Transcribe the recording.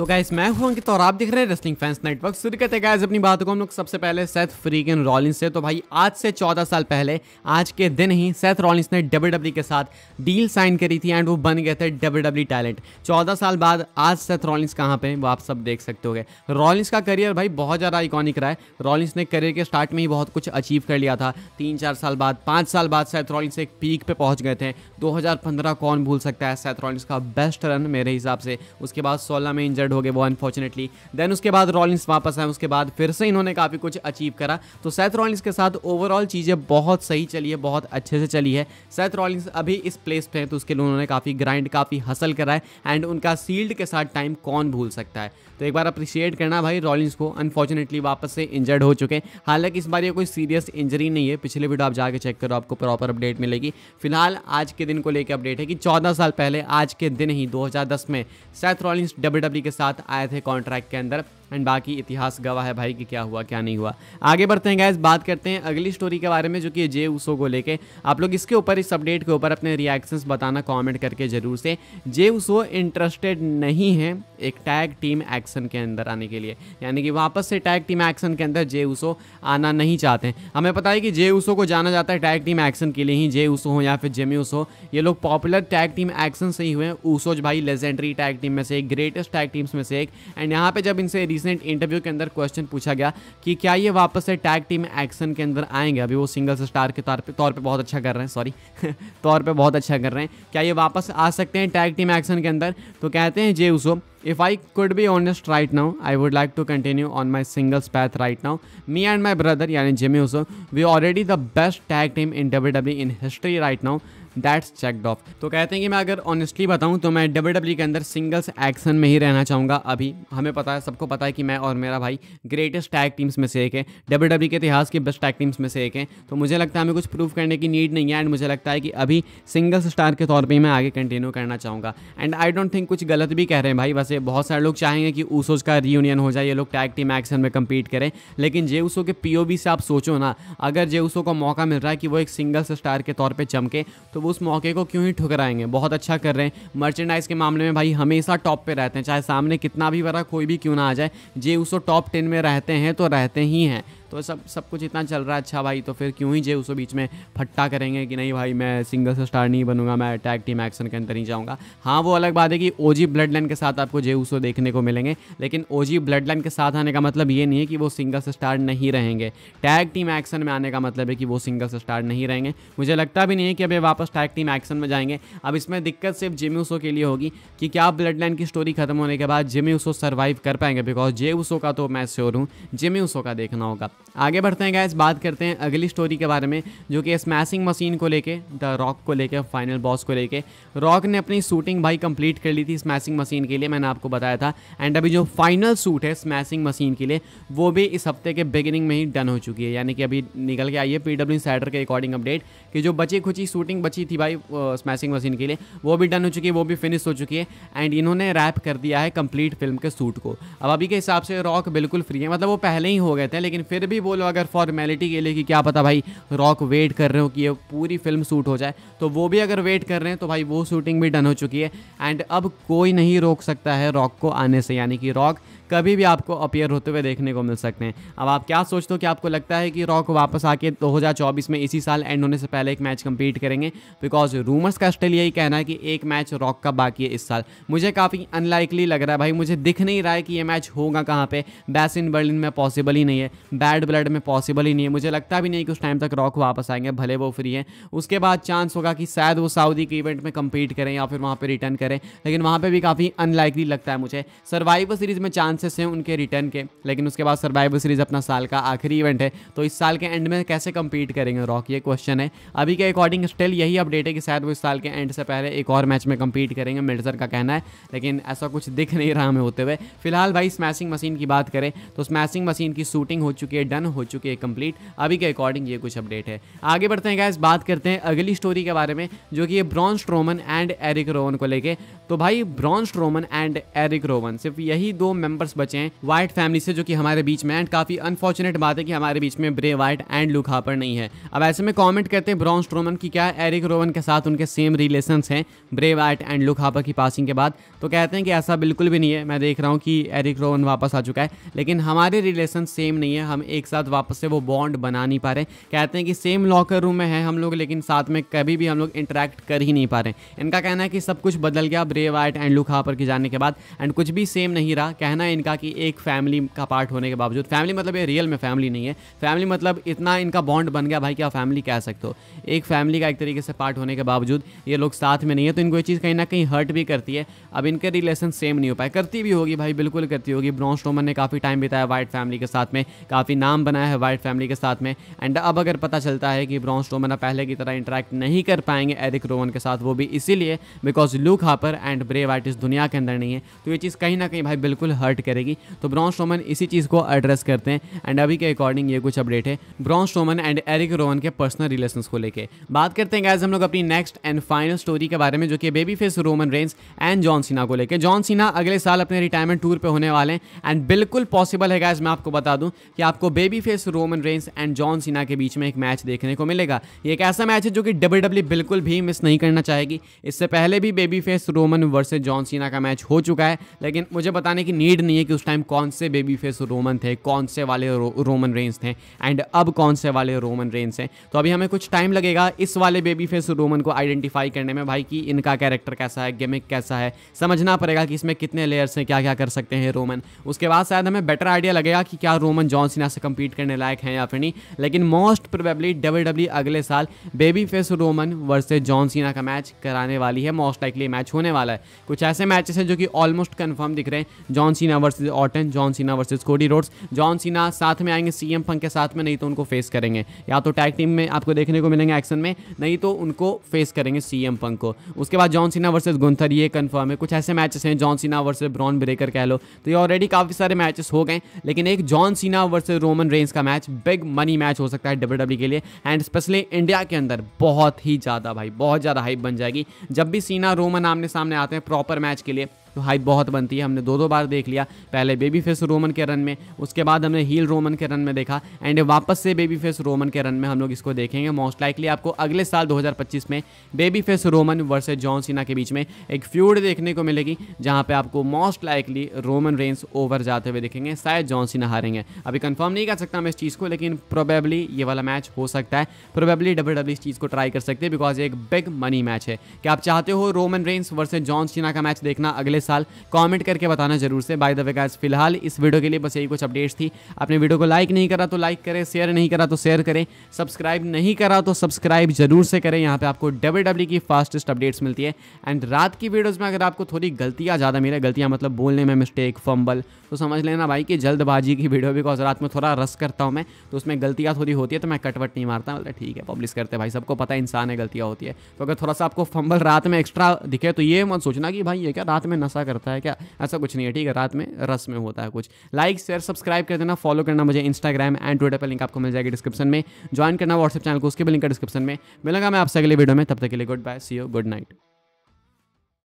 तो गाइस मैं हूं अंकित और आप देख रहे हैं रेसलिंग फैंस नेटवर्क शुरू करते हैं गाइस अपनी बात को हम लोग सबसे पहले सेथ फ्रीकिन रॉलिंस से तो भाई आज से 14 साल पहले आज के दिन ही सेथ रॉलिंस ने डब्ल्यू e के साथ डील साइन करी थी एंड वो बन गए थे डब्ल्यू टैलेंट 14 साल बाद आज सेथ रॉलिंस कहाँ पर वो आप सब देख सकते हो रॉलिंस का करियर भाई बहुत ज़्यादा आइकॉनिक रहा है रॉलिंस ने करियर के स्टार्ट में ही बहुत कुछ अचीव कर लिया था तीन चार साल बाद पाँच साल बाद सेथ रॉलिंस एक पीक पर पहुँच गए थे दो कौन भूल सकता है सेथ रॉलिंस का बेस्ट रन मेरे हिसाब से उसके बाद सोलह में इंजर्ड इंजर्ड हो गए वो अनफॉर्चुनेटली देन उसके बाद रॉलिंस वापस आए उसके बाद फिर से इन्होंने काफ़ी कुछ अचीव करा तो सैथ रॉलिंस के साथ ओवरऑल चीज़ें बहुत सही चली है बहुत अच्छे से चली है सैथ रॉलिंस अभी इस प्लेस पर हैं तो उसके लिए उन्होंने काफ़ी ग्राइंड काफ़ी हसल करा है एंड उनका सील्ड के साथ टाइम कौन भूल सकता है तो एक बार अप्रिशिएट करना भाई रॉलिंस को अनफॉर्चुनेटली वापस से इंजर्ड हो चुके हैं हालांकि इस बार ये कोई सीरियस इंजरी नहीं है पिछले वीडियो आप जाके चेक करो आपको प्रॉपर अपडेट मिलेगी फिलहाल आज के दिन को लेकर अपडेट है कि चौदह साल पहले आज के दिन ही दो में सेथ रॉलिंस डब्ल्यू के साथ आए थे कॉन्ट्रैक्ट के अंदर एंड बाकी इतिहास गवाह है भाई कि क्या हुआ क्या नहीं हुआ आगे बढ़ते हैं गैस बात करते हैं अगली स्टोरी के बारे में जो कि जे उसो को लेके आप लोग इसके ऊपर इस अपडेट के ऊपर अपने रिएक्शंस बताना कमेंट करके ज़रूर से जे उसो इंटरेस्टेड नहीं है एक टैग टीम एक्शन के अंदर आने के लिए यानी कि वापस से टैग टीम एक्शन के अंदर जे उसो आना नहीं चाहते हैं हमें पता है कि जे उसो को जाना जाता है टैग टीम एक्शन के लिए ही जे उसो हो या फिर जेमी उसो ये लोग पॉपुलर टैग टीम एक्शन से ही हुए उसोज ऊसोज भाई लेजेंडरी टैग टीम में से एक ग्रेटेस्ट टैग टीम्स में से एक एंड यहाँ पर जब इनसे रीसेंट इंटरव्यू के अंदर क्वेश्चन पूछा गया कि क्या ये वापस से टैग टीम एक्शन के अंदर आएंगे अभी वो सिंगल स्टार के तौर पे तौर पे बहुत अच्छा कर रहे हैं सॉरी तौर पे बहुत अच्छा कर रहे हैं क्या ये वापस आ सकते हैं टैग टीम एक्शन के अंदर तो कहते हैं Jey Uso if I could be honest right now I would like to continue on my singles path right now me and my brother यानी Jimmy Uso we already the best tag team in W W in history right now that's checked off तो कहते हैं कि मैं अगर honestly बताऊँ तो मैं डब्ल्यू डब्ल्यू e के अंदर सिंगल्स एक्शन में ही रहना चाहूँगा अभी हमें पता है सबको पता है कि मैं और मेरा भाई ग्रेटेस्ट टैग टीम्स में से एक है डब्ल्यू डब्ल्यू के इतिहास की बेस्ट टैग टीम्स में से एक है तो मुझे लगता है हमें कुछ प्रूफ करने की नीड नहीं है एंड मुझे लगता है कि अभी सिंगल्स स्टार के तौर पर मैं आगे कंटिन्यू करना चाहूँगा एंड आई डोंट थिंक कुछ गलत भी कह रहे हैं भाई वैसे बहुत सारे लोग चाहेंगे कि ऊसोज का रीयूनियन हो जाए ये लोग टैग टीम एक्शन में कम्पीट करें लेकिन जे ऊसो के पी से आप सोचो ना अगर जे ऊसो को मौका मिल रहा है कि वो एक सिंगल्स स्टार के तौर पर चमके तो वो उस मौके को क्यों ही ठुकराएंगे बहुत अच्छा कर रहे हैं मर्चेंडाइज के मामले में भाई हमेशा टॉप पे रहते हैं चाहे सामने कितना भी बड़ा कोई भी क्यों ना आ जाए जे उसको टॉप टेन में रहते हैं तो रहते ही हैं तो सब सब कुछ इतना चल रहा है अच्छा भाई तो फिर क्यों ही जे उसको बीच में फट्टा करेंगे कि नहीं भाई मैं सिंगल से स्टार नहीं बनूंगा मैं अटैक टीम एक्शन के अंदर ही जाऊँगा हाँ वो अलग बात है कि ओ जी ब्लड लाइन के साथ आपको जे उसो देखने को मिलेंगे लेकिन ओ जी ब्लड लाइन के साथ आने का मतलब ये नहीं है कि वो सिंगल से स्टार नहीं रहेंगे टैग टीम एक्शन में आने का मतलब है कि वो सिंगल से स्टार नहीं रहेंगे मुझे लगता भी नहीं है कि अभी वापस टैग टीम एक्शन में जाएंगे अब इसमें दिक्कत सिर्फ जिमी उसो के लिए होगी कि क्या ब्लड लाइन की स्टोरी खत्म होने के बाद जिमी उसो सर्वाइव कर पाएंगे बिकॉज जे उसो का तो मैं श्योर हूँ जिमी उसो का देखना होगा आगे बढ़ते हैं गैस बात करते हैं अगली स्टोरी के बारे में जो कि स्मैशिंग मशीन को लेके द रॉक को लेके फाइनल बॉस को लेके रॉक ने अपनी शूटिंग भाई कंप्लीट कर ली थी स्मैशिंग मशीन के लिए मैंने आपको बताया था एंड अभी जो फाइनल सूट है स्मैशिंग मशीन के लिए वो भी इस हफ्ते के बिगिनिंग में ही डन हो चुकी है यानी कि अभी निकल के आई है पी डब्ल्यू सैडर के अकॉर्डिंग अपडेट कि जो बची खुची शूटिंग बची थी भाई स्मैशिंग मशीन के लिए वो भी डन हो चुकी है वो भी फिनिश हो चुकी है एंड इन्होंने रैप कर दिया है कम्प्लीट फिल्म के सूट को अब अभी के हिसाब से रॉक बिल्कुल फ्री है मतलब वो पहले ही हो गए थे लेकिन फिर भी बोलो अगर फॉर्मेलिटी के लिए कि क्या पता भाई रॉक वेट कर रहे हो कि ये पूरी फिल्म शूट हो जाए तो वो भी अगर वेट कर रहे हैं तो भाई वो शूटिंग भी डन हो चुकी है एंड अब कोई नहीं रोक सकता है रॉक को आने से यानी कि रॉक कभी भी आपको अपेयर होते हुए देखने को मिल सकते हैं अब आप क्या सोचते हो कि आपको लगता है कि रॉक वापस आके 2024 में इसी साल एंड होने से पहले एक मैच कंप्लीट करेंगे बिकॉज रूमर्स का स्टिल यही कहना है कि एक मैच रॉक का बाकी है इस साल मुझे काफ़ी अनलाइकली लग रहा है भाई मुझे दिख नहीं रहा है कि ये मैच होगा कहाँ पर बैस इन बर्लिन में पॉसिबल ही नहीं है बैड रेड ब्लड में पॉसिबल ही नहीं है मुझे लगता भी नहीं कि उस टाइम तक रॉक वापस आएंगे भले वो फ्री हैं उसके बाद चांस होगा कि शायद वो सऊदी के इवेंट में कम्पीट करें या फिर वहाँ पर रिटर्न करें लेकिन वहाँ पर भी काफ़ी अनलाइकली लगता है मुझे सर्वाइवर सीरीज़ में चांसेस हैं उनके रिटर्न के लेकिन उसके बाद सर्वाइवर सीरीज़ अपना साल का आखिरी इवेंट है तो इस साल के एंड में कैसे कम्पीट करेंगे रॉक ये क्वेश्चन है अभी के अकॉर्डिंग स्टिल यही अपडेट है कि शायद वो इस साल के एंड से पहले एक और मैच में कम्पीट करेंगे मिर्जर का कहना है लेकिन ऐसा कुछ दिख नहीं रहा हमें होते हुए फिलहाल भाई स्मैशिंग मशीन की बात करें तो स्मैशिंग मशीन की शूटिंग हो चुकी है डन हो चुके हैं कंप्लीट अभी के अकॉर्डिंग ये कुछ अपडेट है आगे बढ़ते हैं गैस बात करते हैं अगली स्टोरी के बारे में जो कि Braun Strowman and Erick Rowan को लेके तो भाई Braun Strowman and Erick Rowan सिर्फ यही दो मेंबर्स बचे हैं वाइट फैमिली से जो कि हमारे बीच में एंड काफ़ी अनफॉर्चुनेट बात है कि हमारे बीच में ब्रे वाइट एंड लुक हापर नहीं है अब ऐसे में कॉमेंट करते हैं ब्रॉन्स ट्रोमन की क्या एरिक रोवन के साथ उनके सेम रिलेशन हैं Bray Wyatt and Luke Harper की पासिंग के बाद तो कहते हैं कि ऐसा बिल्कुल भी नहीं है मैं देख रहा हूँ कि एरिक रोवन वापस आ चुका है लेकिन हमारे रिलेशन सेम नहीं है हम एक साथ वापस से वो बॉन्ड बना नहीं पा रहे कहते हैं कि सेम लॉकर रूम में है हम लोग लेकिन साथ में कभी भी हम लोग इंटरेक्ट कर ही नहीं पा रहे इनका कहना है कि सब कुछ बदल गया ब्रे वाइट एंड लुक हापर के जाने के बाद एंड कुछ भी सेम नहीं रहा कहना है इनका कि एक फैमिली का पार्ट होने के बावजूद फैमिली मतलब ये रियल में फैमिली नहीं है फैमिली मतलब इतना इनका बॉन्ड बन गया भाई कि आप फैमिली कह सकते हो एक फैमिली का एक तरीके से पार्ट होने के बावजूद ये लोग साथ में नहीं है तो इनको ये चीज़ कहीं ना कहीं हर्ट भी करती है अब इनके रिलेशन सेम नहीं हो पाए करती भी होगी भाई बिल्कुल करती होगी ब्रॉन्स टोमन ने काफ़ी टाइम बिताया वाइट फैमिली के साथ में काफ़ी नाम बनाया है वाइट फैमिली के साथ में एंड अब अगर पता चलता है कि ब्रॉन्स रोमन पहले की तरह इंटरेक्ट नहीं कर पाएंगे एरिक रोवन के साथ वो भी इसीलिए because Luke Harper and Bray Wyatt इस दुनिया के अंदर नहीं है तो ये चीज़ कहीं ना कहीं भाई बिल्कुल हर्ट करेगी तो ब्रॉन्स रोमन इसी चीज़ को एड्रेस करते हैं एंड अभी के अकॉर्डिंग ये कुछ अपडेट है Braun Strowman and Erick Rowan के पर्सनल रिलेशन को लेकर बात करते हैं गैस हम लोग अपनी नेक्स्ट एंड फाइनल स्टोरी के बारे में जो कि babyface Roman Reigns and John Cena को लेकर जॉन सिन्हा अगले साल अपने रिटायरमेंट टूर पर होने वाले हैं एंड बिल्कुल पॉसिबल है गैस मैं आपको बता दूं कि आपको babyface Roman Reigns and John Cena के बीच में एक मैच देखने को मिलेगा ये एक ऐसा मैच है जो कि डब्ल्यू डब्ल्यू e बिल्कुल भी मिस नहीं करना चाहेगी इससे पहले भी babyface Roman versus John Cena का मैच हो चुका है लेकिन मुझे बताने की नीड नहीं है कि उस टाइम कौन से बेबी फेस रोमन थे कौन से वाले रो, रोमन रेंस थे एंड अब कौन से वाले रोमन रेंस हैं तो अभी हमें कुछ टाइम लगेगा इस वाले बेबी फेस रोमन को आइडेंटिफाई करने में भाई कि इनका कैरेक्टर कैसा है गेमिक कैसा है समझना पड़ेगा कि इसमें कितने लेयर्स हैं क्या क्या कर सकते हैं रोमन उसके बाद शायद हमें बेटर आइडिया लगेगा कि क्या रोमन जॉन सीना से से कम्पीट करने लायक हैं या फिर नहीं लेकिन मोस्ट प्रोबेबली डब्ल्यू डब्ल्यू अगले साल babyface Roman versus John Cena का मैच कराने वाली है मोस्ट लाइकली मैच होने वाला है कुछ ऐसे मैचेस हैं जो कि ऑलमोस्ट कन्फर्म दिख रहे हैं John Cena versus Orton John Cena versus Cody Rhodes John Cena साथ में आएंगे सीएम पंक के साथ में नहीं तो उनको फेस करेंगे या तो टैग टीम में आपको देखने को मिलेंगे एक्शन में नहीं तो उनको फेस करेंगे सीएम पंक को उसके बाद जॉन सीना वर्सेज गुंथर ये कन्फर्म है कुछ ऐसे मैचेस हैं John Cena versus Bron Breakker कह लो तो ये ऑलरेडी काफ़ी सारे मैचेस हो गए लेकिन एक John Cena versus Roman Reigns का मैच बिग मनी मैच हो सकता है डब्ल्यू e के लिए एंड स्पेशली इंडिया के अंदर बहुत ही ज़्यादा भाई बहुत ज़्यादा हाइप बन जाएगी जब भी सीना रोमन आमने सामने आते हैं प्रॉपर मैच के लिए तो हाइप बहुत बनती है हमने दो दो बार देख लिया पहले बेबी फेस रोमन के रन में उसके बाद हमने हील रोमन के रन में देखा एंड वापस से बेबी फेस रोमन के रन में हम लोग इसको देखेंगे मोस्ट लाइकली आपको अगले साल 2025 में babyface Roman versus John Cena के बीच में एक फ्यूड देखने को मिलेगी जहाँ पर आपको most likely Roman Reigns over जाते हुए देखेंगे शायद जॉन सीना हारेंगे अभी कंफर्म नहीं कर सकता मैं इस चीज़ को लेकिन प्रोबेबली ये वाला मैच हो सकता है प्रोबेबली डब्ल्यू डब्ल्यू इस चीज़ को ट्राई कर सकते हैं बिकॉज एक बिग मनी मैच है क्या आप चाहते हो Roman Reigns versus John Cena का मैच देखना अगले साल कॉमेंट करके बताना जरूर से बाय द वे गाइस फिलहाल इस वीडियो के लिए बस यही कुछ अपडेट्स थी आपने वीडियो को लाइक नहीं करा तो लाइक करें शेयर नहीं करा तो शेयर करें सब्सक्राइब नहीं करा तो सब्सक्राइब जरूर से करें यहाँ पे आपको डब्ल्यू डब्ल्यू e की फास्टेस्ट अपडेट्स मिलती है एंड रात की वीडियोज़ में अगर आपको थोड़ी गलतियाँ ज़्यादा मिले गलतियाँ मतलब बोलने में मिस्टेक फंबल तो समझ लेना भाई कि जल्दबाजी की वीडियो बिकॉज रात में थोड़ा रस करता हूँ मैं तो उसमें गलतियाँ थोड़ी होती है तो मैं कटवट नहीं मारता मतलब ठीक है पब्लिश करते भाई सबको पता है इंसान है गलतियाँ होती है तो अगर थोड़ा सा आपको फंबल रात में एक्स्ट्रा दिखे तो ये मत सोचना कि भाई ये क्या रात में न हंसा करता है क्या ऐसा कुछ नहीं है ठीक है रात में रस में होता है कुछ लाइक शेयर सब्सक्राइब कर देना फॉलो करना मुझे इंस्टाग्राम एंड ट्विटर पर लिंक आपको मिल जाएगी डिस्क्रिप्शन में ज्वाइन करना व्हाट्सएप चैनल को उसके भी लिंक डिस्क्रिप्शन में मिलूंगा मैं आपसे अगले वीडियो में तब तक के लिए good bye see you good night